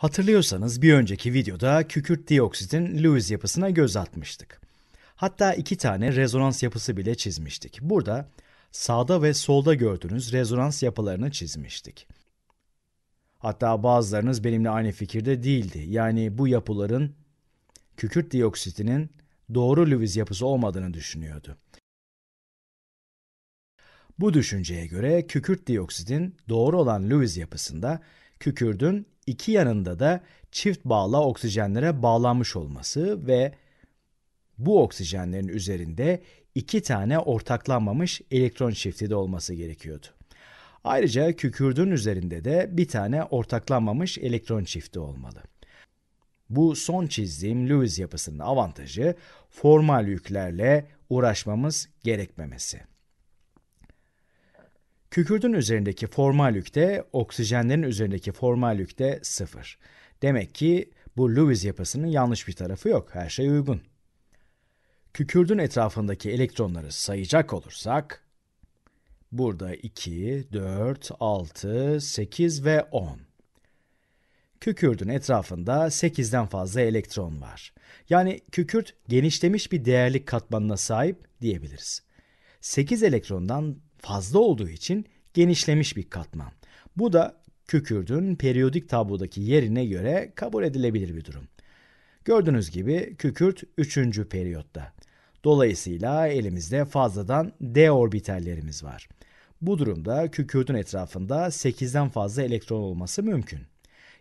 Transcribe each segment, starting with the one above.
Hatırlıyorsanız bir önceki videoda kükürt dioksitin Lewis yapısına göz atmıştık. Hatta iki tane rezonans yapısı bile çizmiştik. Burada sağda ve solda gördüğünüz rezonans yapılarını çizmiştik. Hatta bazılarınız benimle aynı fikirde değildi. Yani bu yapıların kükürt dioksitinin doğru Lewis yapısı olmadığını düşünüyordu. Bu düşünceye göre kükürt dioksitin doğru olan Lewis yapısında kükürdün iki yanında da çift bağla oksijenlere bağlanmış olması ve bu oksijenlerin üzerinde iki tane ortaklanmamış elektron çifti de olması gerekiyordu. Ayrıca kükürdün üzerinde de bir tane ortaklanmamış elektron çifti olmalı. Bu son çizdiğim Lewis yapısının avantajı formal yüklerle uğraşmamız gerekmemesi. Kükürdün üzerindeki formal yükte, oksijenlerin üzerindeki formal yükte sıfır. Demek ki bu Lewis yapısının yanlış bir tarafı yok. Her şey uygun. Kükürdün etrafındaki elektronları sayacak olursak burada 2, 4, 6, 8 ve 10. Kükürdün etrafında 8'den fazla elektron var. Yani kükürt genişlemiş bir değerlik katmanına sahip diyebiliriz. 8 elektrondan fazla olduğu için genişlemiş bir katman. Bu da kükürdün periyodik tablodaki yerine göre kabul edilebilir bir durum. Gördüğünüz gibi kükürt 3. periyotta. Dolayısıyla elimizde fazladan d orbitallerimiz var. Bu durumda kükürdün etrafında 8'den fazla elektron olması mümkün.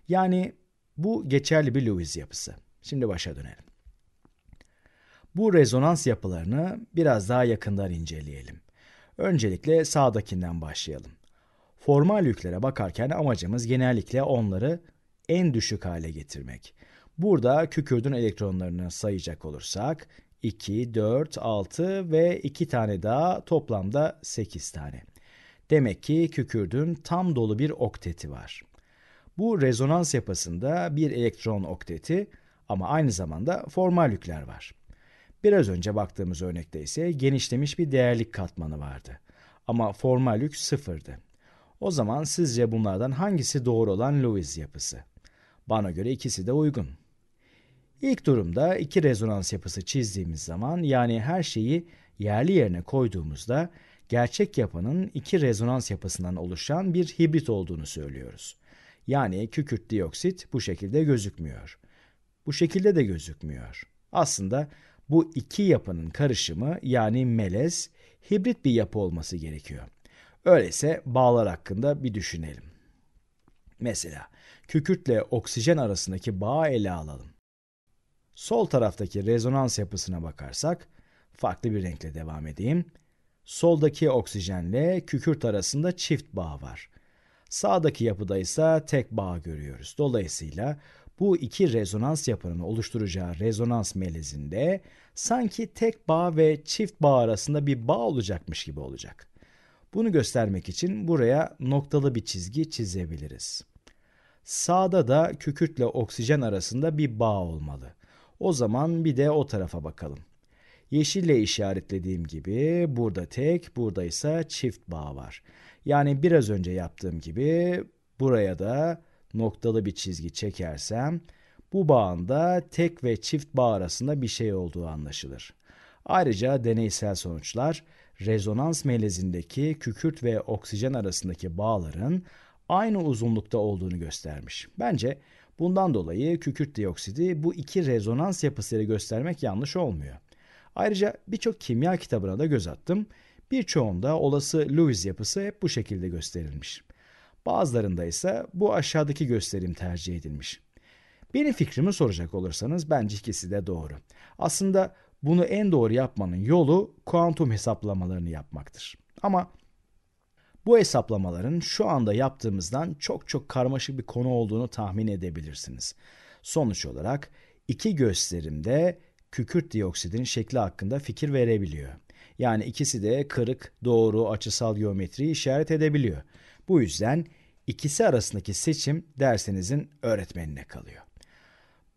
Yani bu geçerli bir Lewis yapısı. Şimdi başa dönelim. Bu rezonans yapılarını biraz daha yakından inceleyelim. Öncelikle sağdakinden başlayalım. Formal yüklere bakarken amacımız genellikle onları en düşük hale getirmek. Burada kükürdün elektronlarını sayacak olursak 2, 4, 6 ve 2 tane daha toplamda 8 tane. Demek ki kükürdün tam dolu bir okteti var. Bu rezonans yapısında bir elektron okteti ama aynı zamanda formal yükler var. Biraz önce baktığımız örnekte ise genişlemiş bir değerlik katmanı vardı. Ama formal yük sıfırdı. O zaman sizce bunlardan hangisi doğru olan Lewis yapısı? Bana göre ikisi de uygun. İlk durumda iki rezonans yapısı çizdiğimiz zaman yani her şeyi yerli yerine koyduğumuzda gerçek yapının iki rezonans yapısından oluşan bir hibrit olduğunu söylüyoruz. Yani kükürt dioksit bu şekilde gözükmüyor. Bu şekilde de gözükmüyor. Aslında bu iki yapının karışımı yani melez hibrit bir yapı olması gerekiyor. Öyleyse bağlar hakkında bir düşünelim. Mesela kükürtle oksijen arasındaki bağı ele alalım. Sol taraftaki rezonans yapısına bakarsak, farklı bir renkle devam edeyim. Soldaki oksijenle kükürt arasında çift bağ var. Sağdaki yapıda ise tek bağ görüyoruz. Dolayısıyla bu iki rezonans yapının oluşturacağı rezonans melezinde sanki tek bağ ve çift bağ arasında bir bağ olacakmış gibi olacak. Bunu göstermek için buraya noktalı bir çizgi çizebiliriz. Sağda da kükürtle oksijen arasında bir bağ olmalı. O zaman bir de o tarafa bakalım. Yeşille işaretlediğim gibi burada tek, burada ise çift bağ var. Yani biraz önce yaptığım gibi buraya da noktalı bir çizgi çekersem bu bağın tek ve çift bağ arasında bir şey olduğu anlaşılır. Ayrıca deneysel sonuçlar rezonans melezindeki kükürt ve oksijen arasındaki bağların aynı uzunlukta olduğunu göstermiş. Bence bundan dolayı kükürt dioksidi bu iki rezonans yapısıyla göstermek yanlış olmuyor. Ayrıca birçok kimya kitabına da göz attım. Birçoğunda olası Lewis yapısı hep bu şekilde gösterilmiş. Bazılarında ise bu aşağıdaki gösterim tercih edilmiş. Benim fikrimi soracak olursanız bence ikisi de doğru. Aslında bunu en doğru yapmanın yolu kuantum hesaplamalarını yapmaktır. Ama bu hesaplamaların şu anda yaptığımızdan çok çok karmaşık bir konu olduğunu tahmin edebilirsiniz. Sonuç olarak iki gösterim de kükürt dioksidin şekli hakkında fikir verebiliyor. Yani ikisi de kırık, doğru, açısal geometriyi işaret edebiliyor. Bu yüzden ikisi arasındaki seçim dersinizin öğretmenine kalıyor.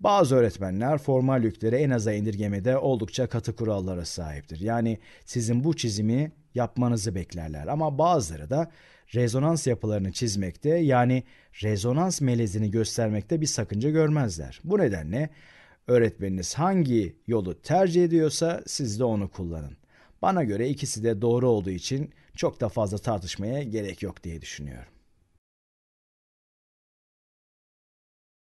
Bazı öğretmenler formal yükleri en aza indirgemede oldukça katı kurallara sahiptir. Yani sizin bu çizimi yapmanızı beklerler ama bazıları da rezonans yapılarını çizmekte yani rezonans melezini göstermekte bir sakınca görmezler. Bu nedenle öğretmeniniz hangi yolu tercih ediyorsa siz de onu kullanın. Bana göre ikisi de doğru olduğu için çok da fazla tartışmaya gerek yok diye düşünüyorum.